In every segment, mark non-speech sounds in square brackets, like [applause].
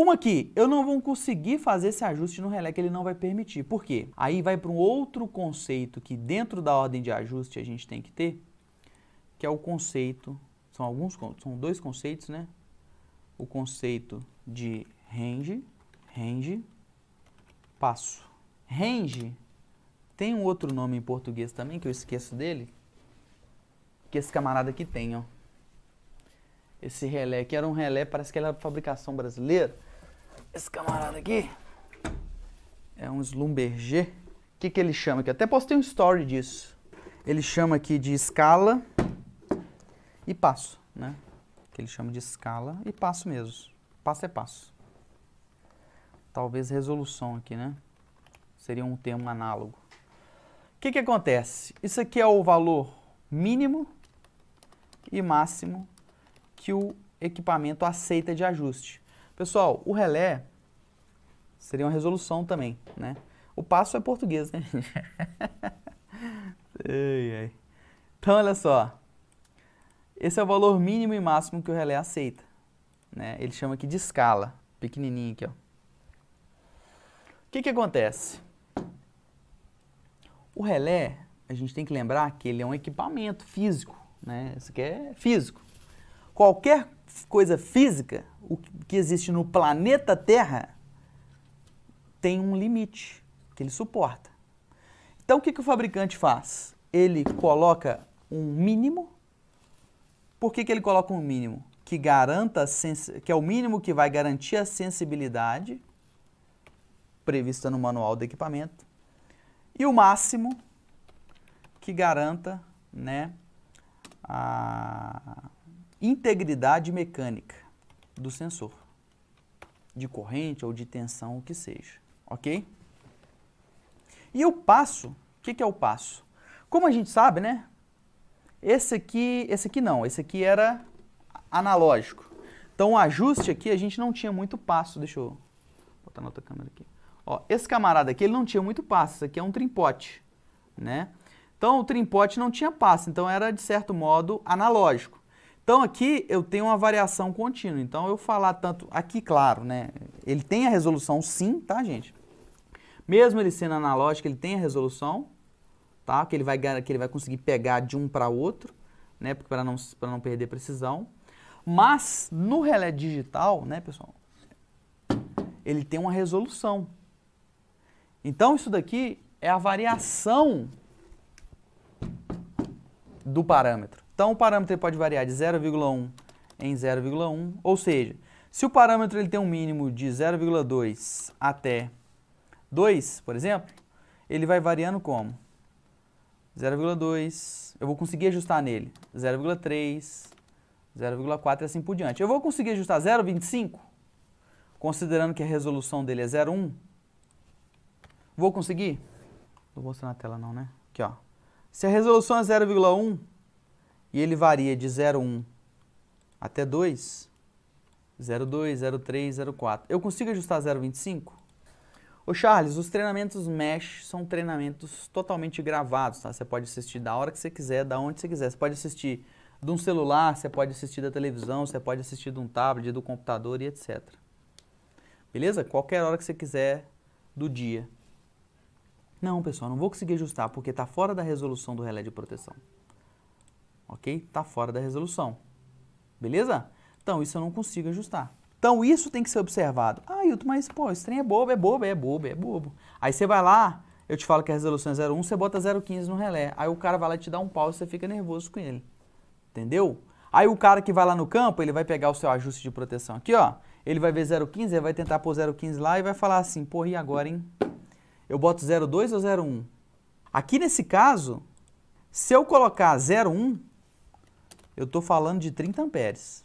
Uma aqui eu não vou conseguir fazer esse ajuste no relé que ele não vai permitir. Por quê? Aí vai para um outro conceito que dentro da ordem de ajuste a gente tem que ter, que é o conceito, são alguns, são dois conceitos, né? O conceito de range, range, passo. Range tem um outro nome em português também que eu esqueço dele, que esse camarada aqui tem, ó. Esse relé, que era um relé, parece que era fabricação brasileira, esse camarada aqui é um Slumberger. O que, que ele chama aqui? Até postei um story disso. Ele chama aqui de escala e passo, né? Que ele chama de escala e passo mesmo. Passo é passo. Talvez resolução aqui, né? Seria um termo análogo. O que, que acontece? Isso aqui é o valor mínimo e máximo que o equipamento aceita de ajuste. Pessoal, o relé seria uma resolução também, né? O passo é português, né? [laughs] então, olha só. Esse é o valor mínimo e máximo que o relé aceita. Né? Ele chama aqui de escala, pequenininho aqui. Ó. O que, que acontece? O relé, a gente tem que lembrar que ele é um equipamento físico. Né? Isso aqui é físico. Qualquer coisa física o que existe no planeta Terra tem um limite que ele suporta. Então, o que, que o fabricante faz? Ele coloca um mínimo. Por que, que ele coloca um mínimo? Que garanta que é o mínimo que vai garantir a sensibilidade prevista no manual do equipamento e o máximo que garanta, né, a integridade mecânica do sensor, de corrente ou de tensão, o que seja, ok? E o passo, o que, que é o passo? Como a gente sabe, né? Esse aqui, esse aqui não, esse aqui era analógico. Então o ajuste aqui a gente não tinha muito passo, deixa eu botar na outra câmera aqui. Ó, esse camarada aqui ele não tinha muito passo, Esse aqui é um trimpote, né? Então o trimpote não tinha passo, então era de certo modo analógico. Então aqui eu tenho uma variação contínua. Então eu falar tanto aqui, claro, né? Ele tem a resolução sim, tá, gente? Mesmo ele sendo analógico, ele tem a resolução, tá? Que ele vai que ele vai conseguir pegar de um para outro, né? Para não para não perder precisão. Mas no relé digital, né, pessoal? Ele tem uma resolução. Então isso daqui é a variação do parâmetro. Então o parâmetro pode variar de 0,1 em 0,1, ou seja, se o parâmetro ele tem um mínimo de 0,2 até 2, por exemplo, ele vai variando como? 0,2, eu vou conseguir ajustar nele 0,3, 0,4 e assim por diante. Eu vou conseguir ajustar 0,25, considerando que a resolução dele é 0,1. Vou conseguir? Não vou mostrar na tela não, né? Aqui, ó. Se a resolução é 0,1, e ele varia de 0,1 até 2, 0,2, 0,3, 0,4. Eu consigo ajustar 0,25? Ô Charles, os treinamentos Mesh são treinamentos totalmente gravados, tá? Você pode assistir da hora que você quiser, da onde você quiser. Você pode assistir de um celular, você pode assistir da televisão, você pode assistir de um tablet, do computador e etc. Beleza? Qualquer hora que você quiser do dia. Não, pessoal, não vou conseguir ajustar porque está fora da resolução do relé de proteção ok? Está fora da resolução. Beleza? Então, isso eu não consigo ajustar. Então, isso tem que ser observado. Ah, Hilton, mas pô, esse trem é bobo, é bobo, é bobo, é bobo. Aí você vai lá, eu te falo que a resolução é 01, você bota 015 no relé. Aí o cara vai lá te dar um pau e você fica nervoso com ele. Entendeu? Aí o cara que vai lá no campo, ele vai pegar o seu ajuste de proteção aqui, ó. Ele vai ver 015, ele vai tentar pôr 015 lá e vai falar assim, porra, e agora, hein? Eu boto 02 ou 01? Aqui nesse caso, se eu colocar 01, eu estou falando de 30 amperes.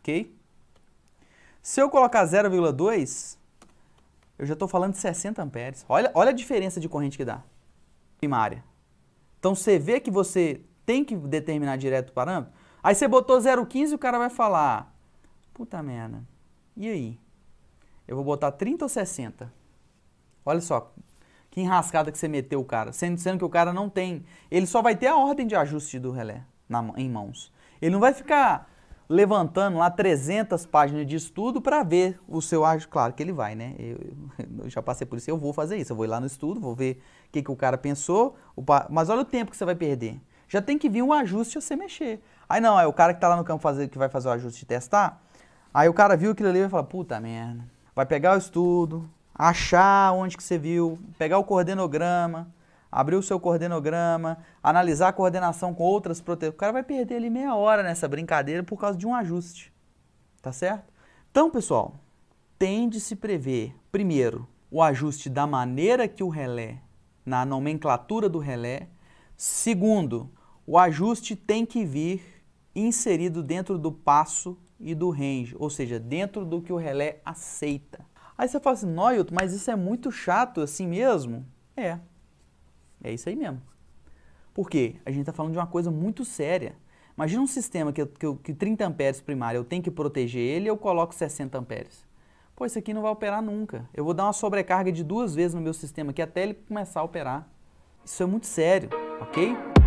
Ok? Se eu colocar 0,2, eu já estou falando de 60 amperes. Olha, olha a diferença de corrente que dá. Primária. Então você vê que você tem que determinar direto o parâmetro. Aí você botou 0,15 o cara vai falar, puta merda, e aí? Eu vou botar 30 ou 60? Olha só, que enrascada que você meteu o cara. Sendo, sendo que o cara não tem. Ele só vai ter a ordem de ajuste do relé na, em mãos. Ele não vai ficar levantando lá 300 páginas de estudo para ver o seu ajuste Claro que ele vai, né? Eu, eu, já passei por isso, eu vou fazer isso. Eu vou ir lá no estudo, vou ver o que, que o cara pensou. mas olha o tempo que você vai perder. Já tem que vir um ajuste a você mexer. Aí não, é o cara que está lá no campo fazer, que vai fazer o ajuste e testar. Aí o cara viu aquilo ali e vai falar, puta merda. Vai pegar o estudo, achar onde que você viu, pegar o coordenograma, abrir o seu coordenograma, analisar a coordenação com outras proteínas. O cara vai perder ali meia hora nessa brincadeira por causa de um ajuste. Tá certo? Então, pessoal, tende se prever, primeiro, o ajuste da maneira que o relé, na nomenclatura do relé. Segundo, o ajuste tem que vir inserido dentro do passo e do range, ou seja, dentro do que o relé aceita. Aí você fala assim, Noyut, mas isso é muito chato assim mesmo? É, é isso aí mesmo. Por quê? A gente está falando de uma coisa muito séria. Imagina um sistema que, que, que 30 amperes primário, eu tenho que proteger ele, eu coloco 60 amperes. Pô, isso aqui não vai operar nunca. Eu vou dar uma sobrecarga de duas vezes no meu sistema aqui até ele começar a operar. Isso é muito sério, ok?